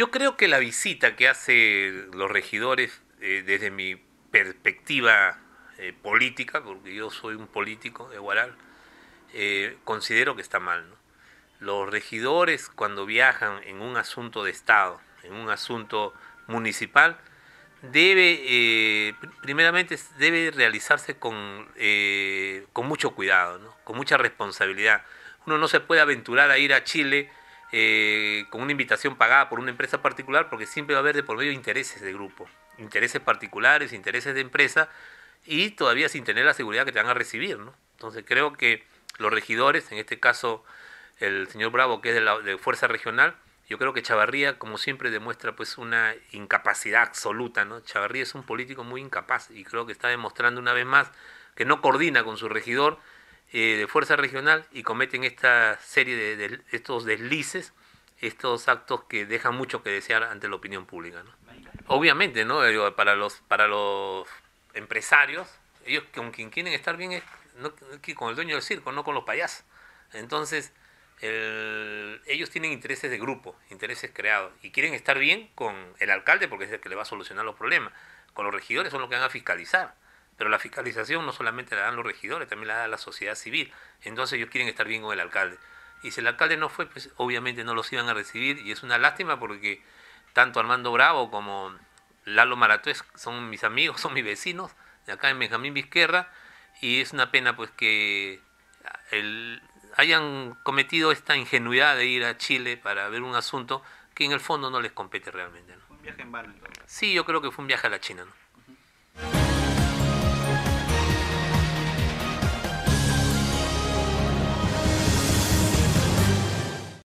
Yo creo que la visita que hacen los regidores, eh, desde mi perspectiva eh, política, porque yo soy un político de Guaral, eh, considero que está mal. Los regidores cuando viajan en un asunto de Estado, en un asunto municipal, debe, primeramente, debe realizarse con, con mucho cuidado, con mucha responsabilidad. Uno no se puede aventurar a ir a Chile eh, con una invitación pagada por una empresa particular, porque siempre va a haber de por medio intereses de grupo, intereses particulares, intereses de empresa, y todavía sin tener la seguridad que te van a recibir. ¿no? Entonces creo que los regidores, en este caso el señor Bravo, que es de, la, de Fuerza Regional, yo creo que Chavarría, como siempre, demuestra pues una incapacidad absoluta. ¿no? Chavarría es un político muy incapaz y creo que está demostrando una vez más que no coordina con su regidor eh, de fuerza regional y cometen esta serie de, estos deslices, estos actos que dejan mucho que desear ante la opinión pública. Obviamente, ¿no? Para los, para los empresarios, ellos con quien quieren estar bien es con el dueño del circo, no con los payasos. Entonces, ellos tienen intereses de grupo, intereses creados, y quieren estar bien con el alcalde porque es el que le va a solucionar los problemas. Con los regidores son los que van a fiscalizar. Pero la fiscalización no solamente la dan los regidores, también la da la sociedad civil. Entonces ellos quieren estar bien con el alcalde. Y si el alcalde no fue, pues obviamente no los iban a recibir. Y es una lástima porque tanto Armando Bravo como Lalo Maratues, son mis amigos, son mis vecinos de acá en Benjamín Vizquerra. Y es una pena pues que hayan cometido esta ingenuidad de ir a Chile para ver un asunto que en el fondo no les compete realmente. Un viaje en vano. Sí, yo creo que fue un viaje a la China. ¿no?